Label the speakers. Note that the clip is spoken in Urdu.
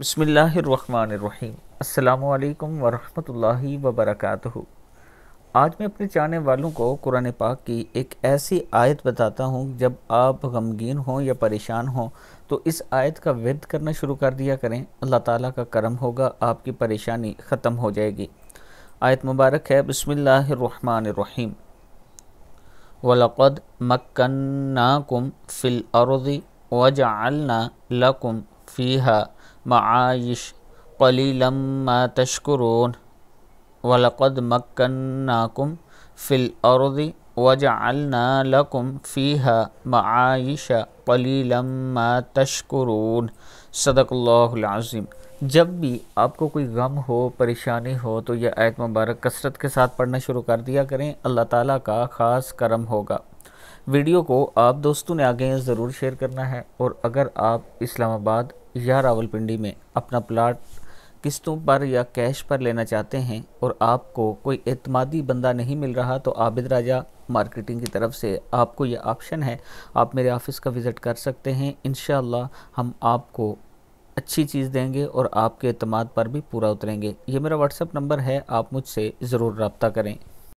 Speaker 1: بسم اللہ الرحمن الرحیم السلام علیکم ورحمۃ اللہ وبرکاتہ آج میں اپنے چاہنے والوں کو قرآن پاک کی ایک ایسی آیت بتاتا ہوں جب آپ غمگین ہوں یا پریشان ہوں تو اس آیت کا ورد کرنا شروع کر دیا کریں اللہ تعالیٰ کا کرم ہوگا آپ کی پریشانی ختم ہو جائے گی آیت مبارک ہے بسم اللہ الرحمن الرحیم وَلَقَدْ مَكَّنَّاكُمْ فِي الْأَرْضِ وَجَعَلْنَا لَكُمْ فی معائش قلی ما تشکرون ولقد فی الارض وجعلنا لکم فیہا فی ہشہ قلیلم تشکرون صدق اللہ العظیم جب بھی آپ کو کوئی غم ہو پریشانی ہو تو یہ آیت مبارک کثرت کے ساتھ پڑھنا شروع کر دیا کریں اللہ تعالیٰ کا خاص کرم ہوگا ویڈیو کو آپ دوستوں نے آگے ضرور شیئر کرنا ہے اور اگر آپ اسلام آباد یا راول پنڈی میں اپنا پلاٹ قسطوں پر یا کیش پر لینا چاہتے ہیں اور آپ کو کوئی اعتمادی بندہ نہیں مل رہا تو عابد راجہ مارکیٹنگ کی طرف سے آپ کو یہ آپشن ہے آپ میرے آفس کا وزٹ کر سکتے ہیں انشاءاللہ ہم آپ کو اچھی چیز دیں گے اور آپ کے اعتماد پر بھی پورا اتریں گے یہ میرا اپ نمبر ہے آپ مجھ سے ضرور رابطہ کریں